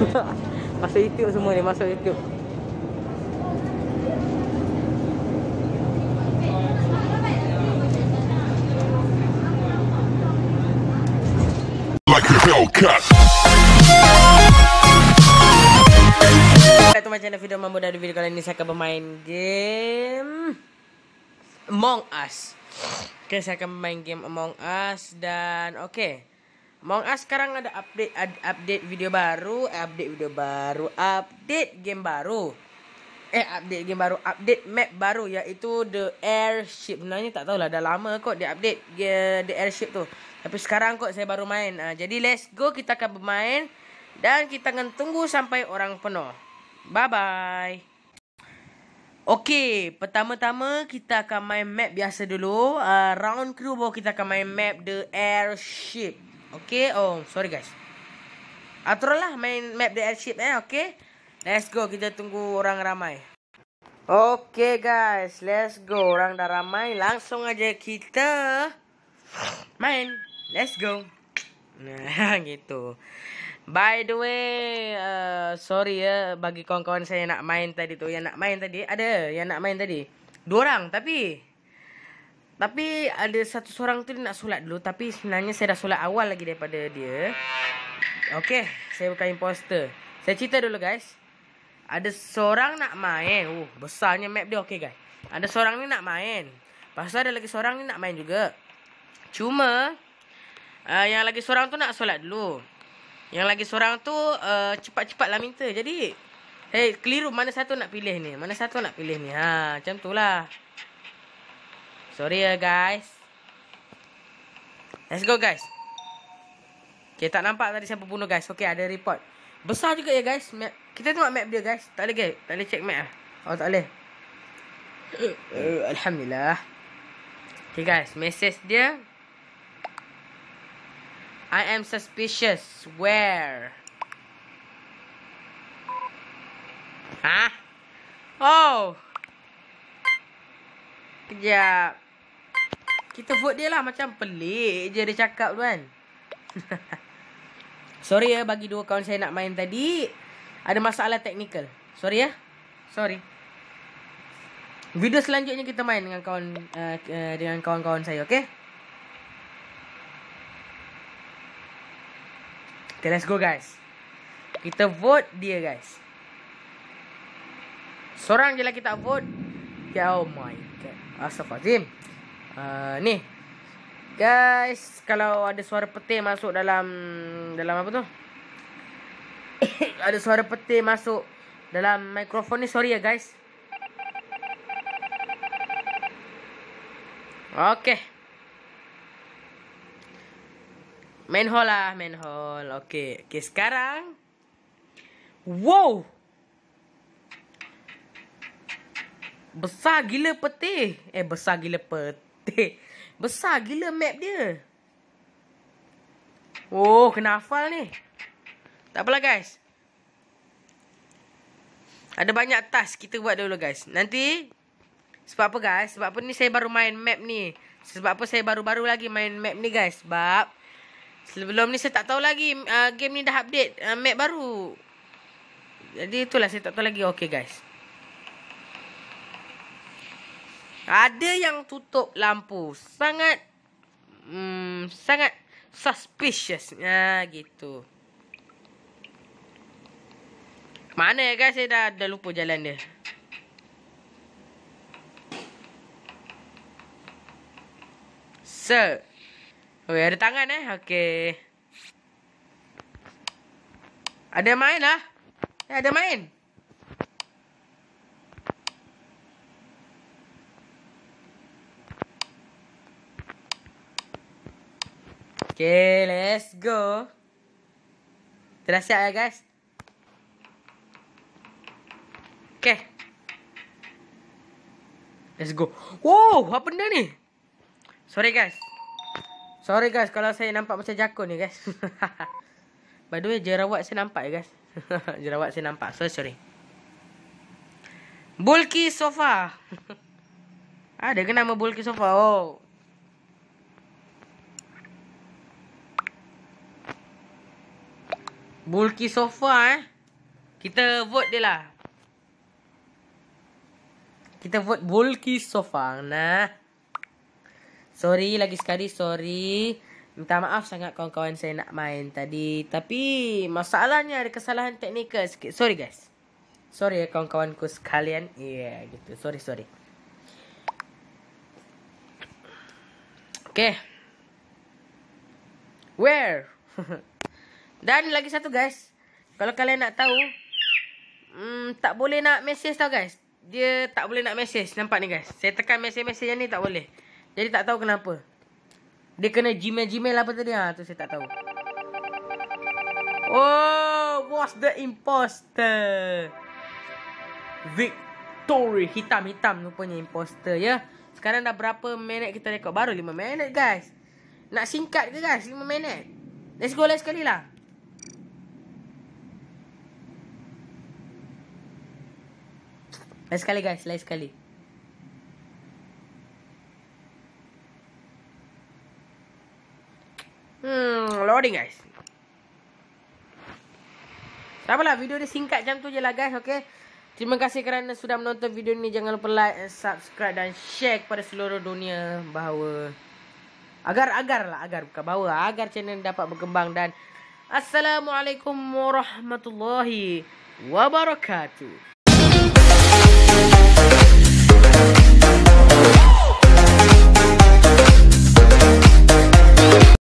masuk YouTube semua ni masuk YouTube. Kita cut. Macam video mambo dari video kali ini saya akan bermain game Among Us. Okay, saya akan bermain game Among Us dan okay. Mong, Us sekarang ada update ad, update video baru, update video baru, update game baru. Eh, update game baru, update map baru yaitu The Airship. Sebenarnya tak tahu lah, dah lama kot dia update yeah, The Airship tu. Tapi sekarang kot saya baru main. Ha, jadi let's go, kita akan bermain. Dan kita akan tunggu sampai orang penuh. Bye-bye. Okey, pertama-tama kita akan main map biasa dulu. Uh, round crew baru kita akan main map The Airship. Okay, oh sorry guys. Atur lah main map the airship eh, okay. Let's go, kita tunggu orang ramai. Okay guys, let's go. Orang dah ramai, langsung aja kita main. Let's go. Nah, gitu. By the way, uh, sorry ya bagi kawan-kawan saya yang nak main tadi tu. Yang nak main tadi, ada yang nak main tadi. Dua orang, tapi... Tapi ada satu seorang tu nak solat dulu Tapi sebenarnya saya dah solat awal lagi daripada dia Okay, saya bukan imposter Saya cerita dulu guys Ada seorang nak main Oh, besarnya map dia okay guys Ada seorang ni nak main Pasal ada lagi seorang ni nak main juga Cuma uh, Yang lagi seorang tu nak solat dulu Yang lagi seorang tu uh, eh, cepat cepatlah minta Jadi Hey, keliru mana satu nak pilih ni Mana satu nak pilih ni Ha, macam tu lah Sorry ya guys. Let's go guys. Okay, tak nampak tadi siapa bunuh guys. Okay, ada report. Besar juga ya guys. Map. Kita tengok map dia guys. Tak boleh guys. Tak boleh check map lah. Oh, tak boleh. Uh, Alhamdulillah. Okay guys, message dia. I am suspicious. Where? Hah? Oh. Kejap. Kita vote dia lah macam pelik je dia cakap tu kan. Sorry ya bagi dua kawan saya nak main tadi. Ada masalah teknikal. Sorry ya. Sorry. Video selanjutnya kita main dengan kawan uh, uh, dengan kawan-kawan saya, okay? Okay, let's go guys. Kita vote dia guys. Seorang je lah kita vote. Okay, ya, oh my god. Asafazim uh, Ni Guys Kalau ada suara peti masuk dalam Dalam apa tu Ada suara peti masuk Dalam mikrofon ni Sorry ya guys Okay Main hall lah Main hall Okay Okay sekarang Wow Besar gila peti Eh besar gila peti putih. Besar gila map dia. Oh, kena hafal ni. Tak apalah guys. Ada banyak task kita buat dulu guys. Nanti. Sebab apa guys? Sebab apa ni saya baru main map ni. Sebab apa saya baru-baru lagi main map ni guys. Sebab. Sebelum ni saya tak tahu lagi. Uh, game ni dah update uh, map baru. Jadi itulah saya tak tahu lagi. Okay Guys. Ada yang tutup lampu. Sangat hmm, sangat suspicious. Ha gitu. Mana ya guys? Saya dah, dah lupa jalan dia. Sir. Okay, ada tangan eh. Okey. Ada main lah. Eh, ada main. Okay, let's go. Dah ya guys? Okay. Let's go. Wow, apa benda ni? Sorry guys. Sorry guys kalau saya nampak macam jago ni guys. By the way, jerawat saya nampak ya guys. jerawat saya nampak. Sorry, sorry. Bulky sofa. Ada ke nama bulky sofa? Oh. Bulky sofa eh. Kita vote dia lah. Kita vote bulky sofa. Nah. Sorry lagi sekali. Sorry. Minta maaf sangat kawan-kawan saya nak main tadi. Tapi masalahnya ada kesalahan teknikal sikit. Sorry guys. Sorry ya kawan-kawanku sekalian. Iya yeah, gitu. Sorry, sorry. Okay. Where? Dan lagi satu guys. Kalau kalian nak tahu. Hmm, tak boleh nak message tau guys. Dia tak boleh nak message. Nampak ni guys. Saya tekan message-message yang ni tak boleh. Jadi tak tahu kenapa. Dia kena gmail-gmail apa tadi. Ha, tu saya tak tahu. Oh. What's the imposter? Victory. Hitam-hitam rupanya imposter ya. Sekarang dah berapa minit kita rekod? Baru 5 minit guys. Nak singkat ke guys? 5 minit. Let's go last sekali lah. Lain sekali guys, lain sekali. Hmm, loading guys. Tak apalah, video ni singkat jam tu je lah guys, okay. Terima kasih kerana sudah menonton video ni. Jangan lupa like, eh, subscribe dan share kepada seluruh dunia bahawa... Agar-agar lah, agar bukan bahawa. Agar channel ni dapat berkembang dan... Assalamualaikum warahmatullahi wabarakatuh.